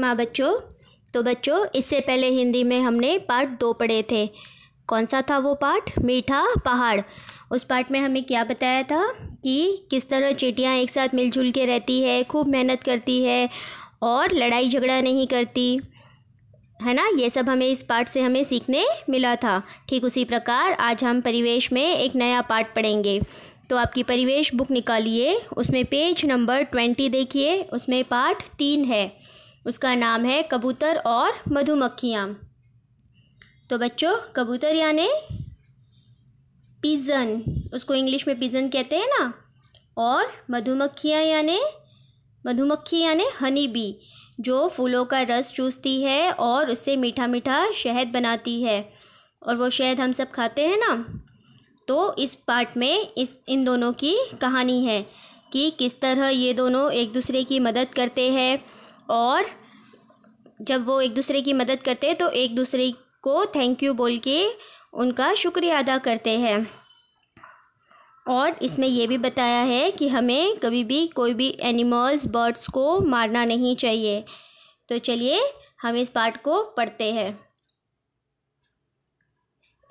माँ बच्चों तो बच्चों इससे पहले हिंदी में हमने पार्ट दो पढ़े थे कौन सा था वो पार्ट मीठा पहाड़ उस पार्ट में हमें क्या बताया था कि किस तरह चीटियाँ एक साथ मिलजुल के रहती है खूब मेहनत करती है और लड़ाई झगड़ा नहीं करती है ना ये सब हमें इस पार्ट से हमें सीखने मिला था ठीक उसी प्रकार आज हम परिवेश में एक नया पार्ट पढ़ेंगे तो आपकी परिवेश बुक निकालिए उसमें पेज नंबर ट्वेंटी देखिए उसमें पार्ट तीन है उसका नाम है कबूतर और मधुमक्खियाँ तो बच्चों कबूतर यानी पिजन उसको इंग्लिश में पिजन कहते हैं ना और मधुमक्खियाँ यानि मधुमक्खी यानि हनी बी जो फूलों का रस चूसती है और उससे मीठा मीठा शहद बनाती है और वो शहद हम सब खाते हैं ना तो इस पार्ट में इस इन दोनों की कहानी है कि किस तरह ये दोनों एक दूसरे की मदद करते हैं और जब वो एक दूसरे की मदद करते हैं तो एक दूसरे को थैंक यू बोल के उनका शुक्रिया अदा करते हैं और इसमें यह भी बताया है कि हमें कभी भी कोई भी एनिमल्स बर्ड्स को मारना नहीं चाहिए तो चलिए हम इस पार्ट को पढ़ते हैं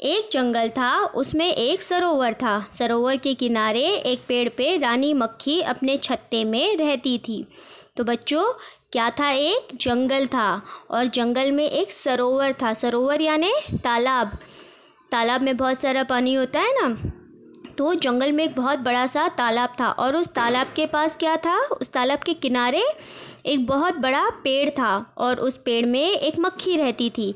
एक जंगल था उसमें एक सरोवर था सरोवर के किनारे एक पेड़ पे रानी मक्खी अपने छत्ते में रहती थी तो बच्चों क्या था एक जंगल था और जंगल में एक सरोवर था सरोवर यानि तालाब तालाब में बहुत सारा पानी होता है ना तो जंगल में एक बहुत बड़ा सा तालाब था और उस तालाब के पास क्या था उस तालाब के किनारे एक बहुत बड़ा पेड़ था और उस पेड़ में एक मक्खी रहती थी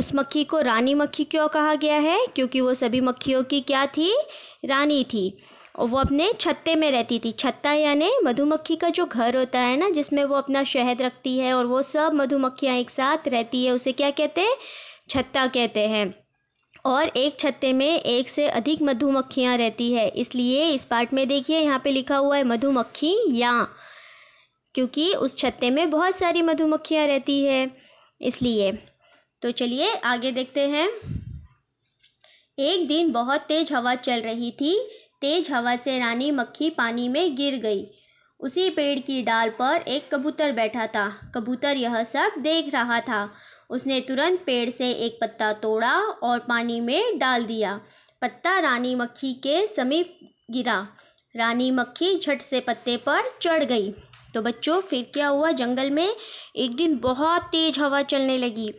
उस मक्खी को रानी मक्खी क्यों कहा गया है क्योंकि वो सभी मक्खियों की क्या थी रानी थी और वो अपने छत्ते में रहती थी छत्ता यानी मधुमक्खी का जो घर होता है ना जिसमें वो अपना शहद रखती है और वो सब मधुमक्खियाँ एक साथ रहती है उसे क्या कहते हैं छत्ता कहते हैं और एक छत्ते में एक से अधिक मधुमक्खियाँ रहती है इसलिए इस पार्ट में देखिए यहाँ पे लिखा हुआ है मधुमक्खी या क्योंकि उस छत्ते में बहुत सारी मधुमक्खियाँ रहती है इसलिए तो चलिए आगे देखते हैं एक दिन बहुत तेज हवा चल रही थी तेज हवा से रानी मक्खी पानी में गिर गई उसी पेड़ की डाल पर एक कबूतर बैठा था कबूतर यह सब देख रहा था उसने तुरंत पेड़ से एक पत्ता तोड़ा और पानी में डाल दिया पत्ता रानी मक्खी के समीप गिरा रानी मक्खी झट से पत्ते पर चढ़ गई तो बच्चों फिर क्या हुआ जंगल में एक दिन बहुत तेज़ हवा चलने लगी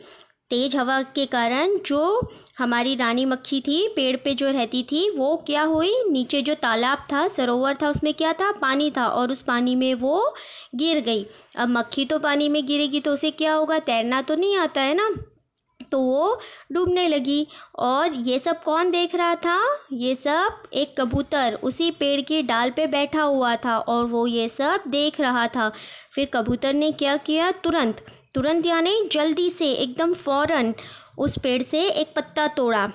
तेज हवा के कारण जो हमारी रानी मक्खी थी पेड़ पे जो रहती थी वो क्या हुई नीचे जो तालाब था सरोवर था उसमें क्या था पानी था और उस पानी में वो गिर गई अब मक्खी तो पानी में गिरेगी तो उसे क्या होगा तैरना तो नहीं आता है ना तो वो डूबने लगी और ये सब कौन देख रहा था ये सब एक कबूतर उसी पेड़ की डाल पे बैठा हुआ था और वो ये सब देख रहा था फिर कबूतर ने क्या किया तुरंत तुरंत यानी जल्दी से एकदम फ़ौरन उस पेड़ से एक पत्ता तोड़ा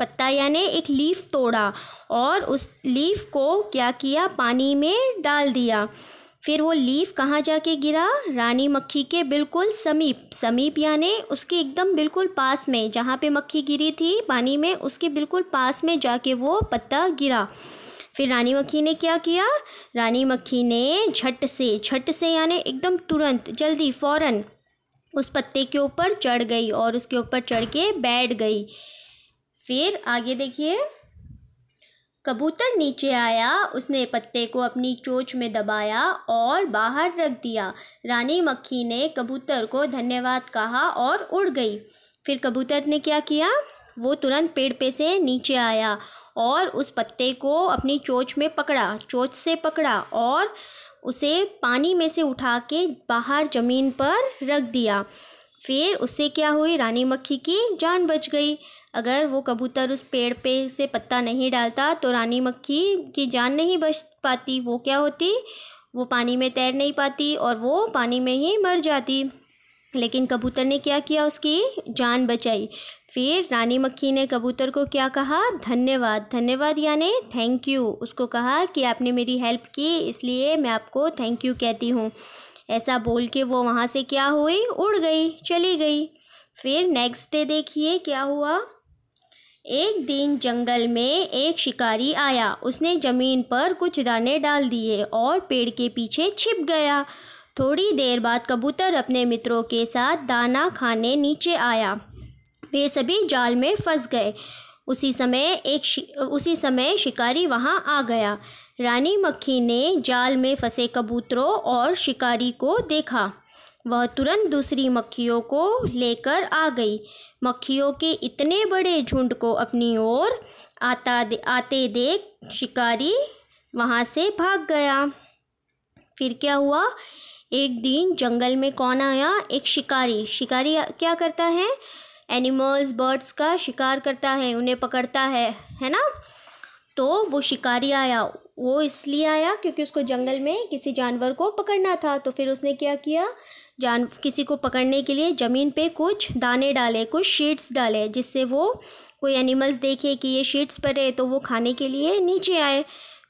पत्ता यानी एक लीफ तोड़ा और उस लीफ को क्या किया पानी में डाल दिया फिर वो लीफ कहाँ जाके गिरा रानी मक्खी के बिल्कुल समीप समीप यानी उसके एकदम बिल्कुल पास में जहाँ पे मक्खी गिरी थी पानी में उसके बिल्कुल पास में जाके वो पत्ता गिरा फिर रानी मक्खी ने क्या किया रानी मक्खी ने झट से झट से यानी एकदम तुरंत जल्दी फ़ौरन उस पत्ते के ऊपर चढ़ गई और उसके ऊपर चढ़ के बैठ गई फिर आगे देखिए कबूतर नीचे आया उसने पत्ते को अपनी चोच में दबाया और बाहर रख दिया रानी मक्खी ने कबूतर को धन्यवाद कहा और उड़ गई फिर कबूतर ने क्या किया वो तुरंत पेड़ पे से नीचे आया और उस पत्ते को अपनी चोच में पकड़ा चोच से पकड़ा और उसे पानी में से उठा के बाहर ज़मीन पर रख दिया फिर उससे क्या हुई रानी मक्खी की जान बच गई अगर वो कबूतर उस पेड़ पे से पत्ता नहीं डालता तो रानी मक्खी की जान नहीं बच पाती वो क्या होती वो पानी में तैर नहीं पाती और वो पानी में ही मर जाती लेकिन कबूतर ने क्या किया उसकी जान बचाई फिर रानी मक्खी ने कबूतर को क्या कहा धन्यवाद धन्यवाद यानी थैंक यू उसको कहा कि आपने मेरी हेल्प की इसलिए मैं आपको थैंक यू कहती हूँ ऐसा बोल के वो वहाँ से क्या हुई उड़ गई चली गई फिर नेक्स्ट डे देखिए क्या हुआ एक दिन जंगल में एक शिकारी आया उसने ज़मीन पर कुछ दाने डाल दिए और पेड़ के पीछे छिप गया थोड़ी देर बाद कबूतर अपने मित्रों के साथ दाना खाने नीचे आया वे सभी जाल में फंस गए उसी समय एक उसी समय शिकारी वहां आ गया रानी मक्खी ने जाल में फंसे कबूतरों और शिकारी को देखा वह तुरंत दूसरी मक्खियों को लेकर आ गई मक्खियों के इतने बड़े झुंड को अपनी ओर आता दे, आते देख शिकारी वहां से भाग गया फिर क्या हुआ एक दिन जंगल में कौन आया एक शिकारी शिकारी क्या करता है एनिमल्स बर्ड्स का शिकार करता है उन्हें पकड़ता है है ना तो वो शिकारी आया वो इसलिए आया क्योंकि उसको जंगल में किसी जानवर को पकड़ना था तो फिर उसने क्या किया जान किसी को पकड़ने के लिए ज़मीन पे कुछ दाने डाले कुछ शीट्स डाले जिससे वो कोई एनिमल्स देखे कि ये शीट्स पड़े तो वो खाने के लिए नीचे आए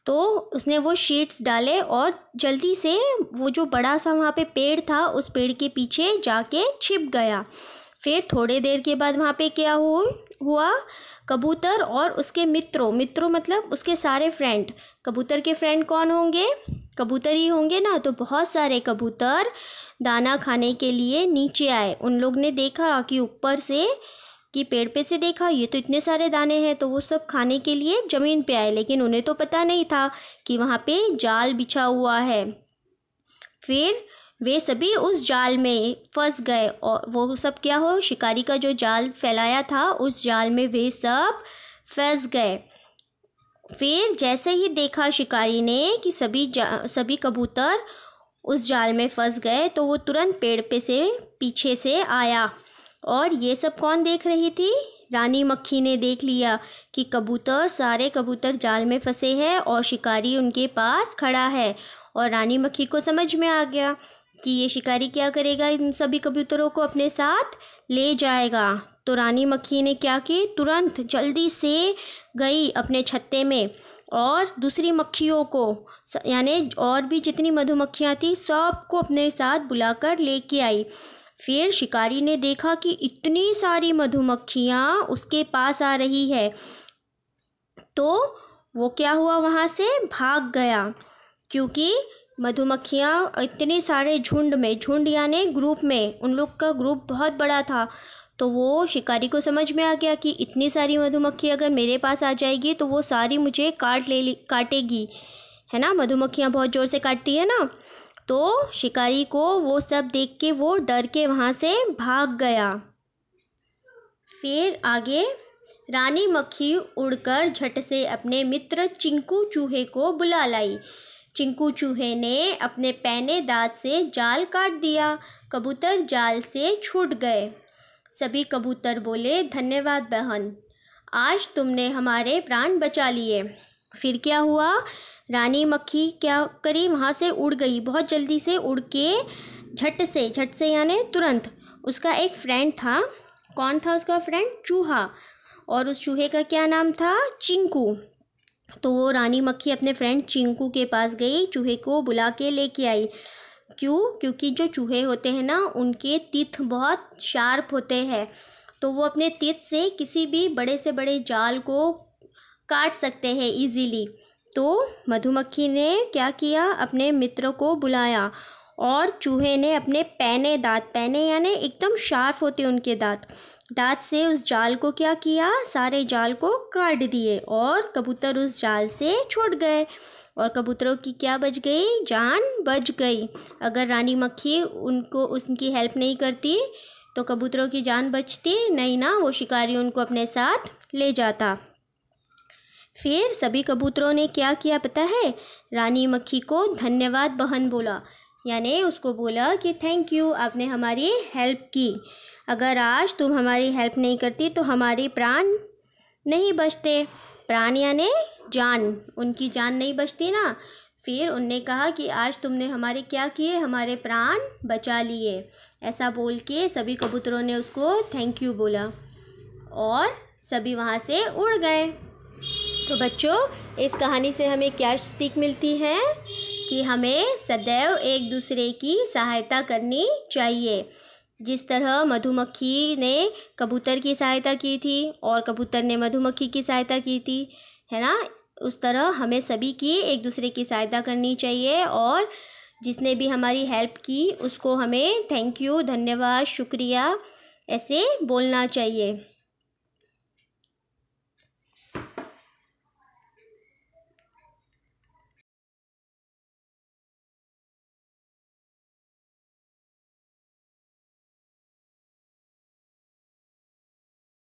तो उसने वो शीट्स डाले और जल्दी से वो जो बड़ा सा वहाँ पे पेड़ था उस पेड़ के पीछे जाके छिप गया फिर थोड़े देर के बाद वहाँ पे क्या हो हुआ कबूतर और उसके मित्रों मित्रों मतलब उसके सारे फ्रेंड कबूतर के फ्रेंड कौन होंगे कबूतर ही होंगे ना तो बहुत सारे कबूतर दाना खाने के लिए नीचे आए उन लोग ने देखा कि ऊपर से कि पेड़ पे से देखा ये तो इतने सारे दाने हैं तो वो सब खाने के लिए ज़मीन पे आए लेकिन उन्हें तो पता नहीं था कि वहाँ पे जाल बिछा हुआ है फिर वे सभी उस जाल में फंस गए और वो सब क्या हो शिकारी का जो जाल फैलाया था उस जाल में वे सब फंस गए फिर जैसे ही देखा शिकारी ने कि सभी जा सभी कबूतर उस जाल में फंस गए तो वो तुरंत पेड़ पे से पीछे से आया और ये सब कौन देख रही थी रानी मक्खी ने देख लिया कि कबूतर सारे कबूतर जाल में फंसे हैं और शिकारी उनके पास खड़ा है और रानी मक्खी को समझ में आ गया कि ये शिकारी क्या करेगा इन सभी कबूतरों को अपने साथ ले जाएगा तो रानी मक्खी ने क्या की तुरंत जल्दी से गई अपने छत्ते में और दूसरी मक्खियों को यानी और भी जितनी मधुमक्खियाँ थी सबको अपने साथ बुलाकर लेके आई फिर शिकारी ने देखा कि इतनी सारी मधुमक्खियाँ उसके पास आ रही है तो वो क्या हुआ वहाँ से भाग गया क्योंकि मधुमक्खियाँ इतने सारे झुंड में झुंड यानि ग्रुप में उन लोग का ग्रुप बहुत बड़ा था तो वो शिकारी को समझ में आ गया कि इतनी सारी मधुमक्खी अगर मेरे पास आ जाएगी तो वो सारी मुझे काट ले काटेगी है ना मधुमक्खियाँ बहुत ज़ोर से काटती है ना तो शिकारी को वो सब देख के वो डर के वहाँ से भाग गया फिर आगे रानी मक्खी उड़कर झट से अपने मित्र चिंकू चूहे को बुला लाई चिंकू चूहे ने अपने पहने दांत से जाल काट दिया कबूतर जाल से छूट गए सभी कबूतर बोले धन्यवाद बहन आज तुमने हमारे प्राण बचा लिए फिर क्या हुआ रानी मक्खी क्या करी वहाँ से उड़ गई बहुत जल्दी से उड़ के झट से झट से यानी तुरंत उसका एक फ्रेंड था कौन था उसका फ्रेंड चूहा और उस चूहे का क्या नाम था चिंकू तो वो रानी मक्खी अपने फ्रेंड चिंकू के पास गई चूहे को बुला के लेके आई क्यों क्योंकि जो चूहे होते हैं ना उनके तिथ बहुत शार्प होते हैं तो वो अपने तिथ से किसी भी बड़े से बड़े जाल को काट सकते हैं इजीली तो मधुमक्खी ने क्या किया अपने मित्र को बुलाया और चूहे ने अपने पैने दांत पैने यानी एकदम शार्प होते उनके दांत दांत से उस जाल को क्या किया सारे जाल को काट दिए और कबूतर उस जाल से छूट गए और कबूतरों की क्या बच गई जान बच गई अगर रानी मक्खी उनको उनकी हेल्प नहीं करती तो कबूतरों की जान बचती नहीं ना वो शिकारी उनको अपने साथ ले जाता फिर सभी कबूतरों ने क्या किया पता है रानी मक्खी को धन्यवाद बहन बोला यानी उसको बोला कि थैंक यू आपने हमारी हेल्प की अगर आज तुम हमारी हेल्प नहीं करती तो हमारे प्राण नहीं बचते प्राण यानी जान उनकी जान नहीं बचती ना फिर उनने कहा कि आज तुमने हमारे क्या किए हमारे प्राण बचा लिए ऐसा बोल के सभी कबूतरों ने उसको थैंक यू बोला और सभी वहाँ से उड़ गए तो बच्चों इस कहानी से हमें क्या सीख मिलती है कि हमें सदैव एक दूसरे की सहायता करनी चाहिए जिस तरह मधुमक्खी ने कबूतर की सहायता की थी और कबूतर ने मधुमक्खी की सहायता की थी है ना उस तरह हमें सभी की एक दूसरे की सहायता करनी चाहिए और जिसने भी हमारी हेल्प की उसको हमें थैंक यू धन्यवाद शुक्रिया ऐसे बोलना चाहिए